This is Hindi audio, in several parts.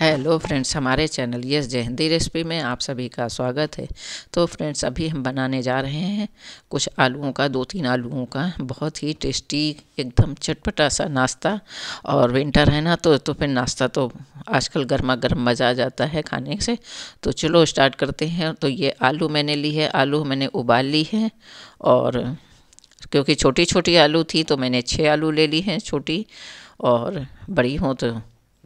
हेलो फ्रेंड्स हमारे channel yes Jai Hindi recipe में आप सभी का स्वागत है तो फ्रेंड्स अभी हम बनाने जा रहे हैं कुछ आलूओं का दो तीन आलूओं का बहुत ही टेस्टी एकदम चटपटा सा नाश्ता और विंटर है ना तो तो फिर नाश्ता तो आजकल गर्मा गर्म मज़ा आ जाता है खाने से तो चलो स्टार्ट करते हैं तो ये आलू मैंने ली है आलू मैंने उबाल ली है और क्योंकि छोटी छोटी आलू थी तो मैंने छः आलू ले ली हैं छोटी और बड़ी हों तो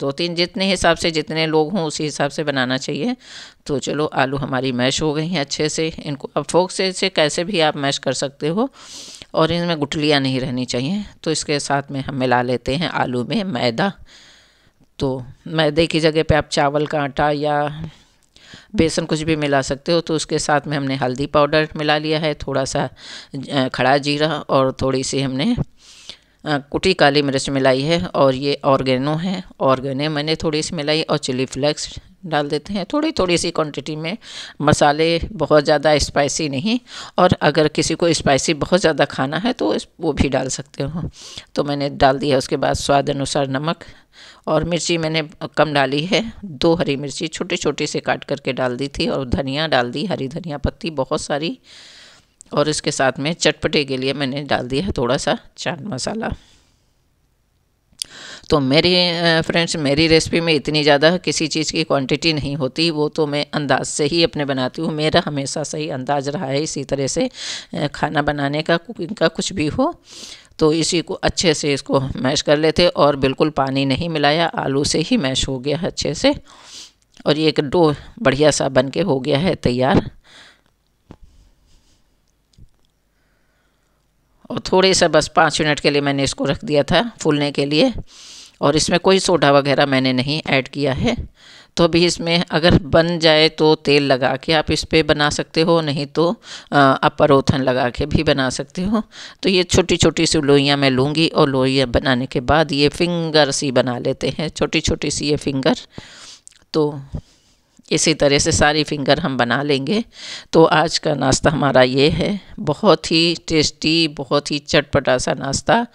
दो तीन जितने हिसाब से जितने लोग हों उसी हिसाब से बनाना चाहिए तो चलो आलू हमारी मैश हो गई हैं अच्छे से इनको अब फोक से इसे कैसे भी आप मैश कर सकते हो और इनमें गुठलियाँ नहीं रहनी चाहिए तो इसके साथ में हम मिला लेते हैं आलू में मैदा तो मैदे की जगह पे आप चावल का आटा या बेसन कुछ भी मिला सकते हो तो उसके साथ में हमने हल्दी पाउडर मिला लिया है थोड़ा सा खड़ा जीरा और थोड़ी सी हमने कुटी काली मिर्च मिलाई है और ये ऑर्गेनो है ऑर्गेनो मैंने थोड़ी सी मिलाई और चिली फ्लेक्स डाल देते हैं थोड़ी थोड़ी सी क्वांटिटी में मसाले बहुत ज़्यादा स्पाइसी नहीं और अगर किसी को स्पाइसी बहुत ज़्यादा खाना है तो वो भी डाल सकते हो तो मैंने डाल दिया उसके बाद स्वाद अनुसार नमक और मिर्ची मैंने कम डाली है दो हरी मिर्ची छोटी छोटी से काट करके डाल दी थी और धनिया डाल दी हरी धनिया पत्ती बहुत सारी और इसके साथ में चटपटे के लिए मैंने डाल दिया है थोड़ा सा चाट मसाला तो मेरी फ्रेंड्स मेरी रेसिपी में इतनी ज़्यादा किसी चीज़ की क्वांटिटी नहीं होती वो तो मैं अंदाज से ही अपने बनाती हूँ मेरा हमेशा सही अंदाज रहा है इसी तरह से खाना बनाने का कुकिंग का कुछ भी हो तो इसी को अच्छे से इसको मैश कर लेते और बिल्कुल पानी नहीं मिलाया आलू से ही मैश हो गया अच्छे से और ये एक डो बढ़िया सा बन के हो गया है तैयार और थोड़े सा बस पाँच मिनट के लिए मैंने इसको रख दिया था फूलने के लिए और इसमें कोई सोडा वगैरह मैंने नहीं ऐड किया है तो अभी इसमें अगर बन जाए तो तेल लगा के आप इस पर बना सकते हो नहीं तो आप परोथन लगा के भी बना सकते हो तो ये छोटी छोटी सी लोइयाँ मैं लूँगी और लोइयाँ बनाने के बाद ये फिंगर सी बना लेते हैं छोटी छोटी सी ये फिंगर तो इसी तरह से सारी फिंगर हम बना लेंगे तो आज का नाश्ता हमारा ये है बहुत ही टेस्टी बहुत ही चटपटा सा नाश्ता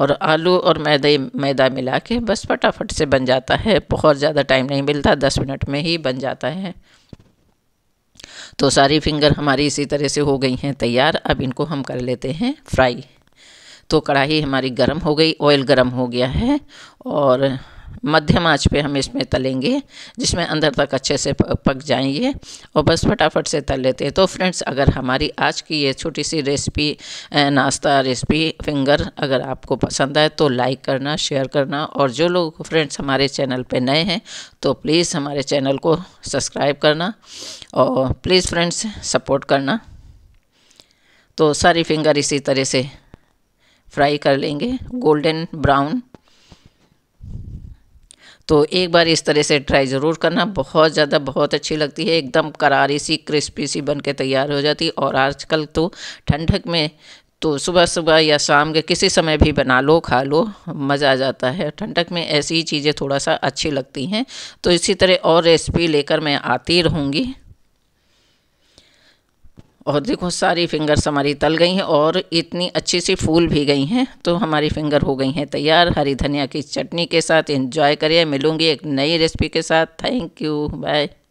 और आलू और मैदे मैदा मिला के बस फटाफट से बन जाता है बहुत ज़्यादा टाइम नहीं मिलता दस मिनट में ही बन जाता है तो सारी फिंगर हमारी इसी तरह से हो गई हैं तैयार अब इनको हम कर लेते हैं फ्राई तो कढ़ाई हमारी गर्म हो गई ऑयल गर्म हो गया है और मध्यम आँच पे हम इसमें तलेंगे जिसमें अंदर तक अच्छे से पक जाएंगे और बस फटाफट से तल लेते हैं तो फ्रेंड्स अगर हमारी आज की ये छोटी सी रेसिपी नाश्ता रेसिपी फिंगर अगर आपको पसंद आए तो लाइक करना शेयर करना और जो लोग फ्रेंड्स हमारे चैनल पे नए हैं तो प्लीज़ हमारे चैनल को सब्सक्राइब करना और प्लीज़ फ्रेंड्स सपोर्ट करना तो सारी फिंगर इसी तरह से फ्राई कर लेंगे गोल्डन ब्राउन तो एक बार इस तरह से ट्राई ज़रूर करना बहुत ज़्यादा बहुत अच्छी लगती है एकदम करारी सी क्रिस्पी सी बन के तैयार हो जाती है और आजकल तो ठंडक में तो सुबह सुबह या शाम के किसी समय भी बना लो खा लो मज़ा आ जाता है ठंडक में ऐसी ही चीज़ें थोड़ा सा अच्छी लगती हैं तो इसी तरह और रेसिपी लेकर मैं आती रहूँगी और देखो सारी फिंगर्स हमारी तल गई हैं और इतनी अच्छी सी फूल भी गई हैं तो हमारी फिंगर हो गई हैं तैयार हरी धनिया की चटनी के साथ एंजॉय करिए मिलूंगी एक नई रेसिपी के साथ थैंक यू बाय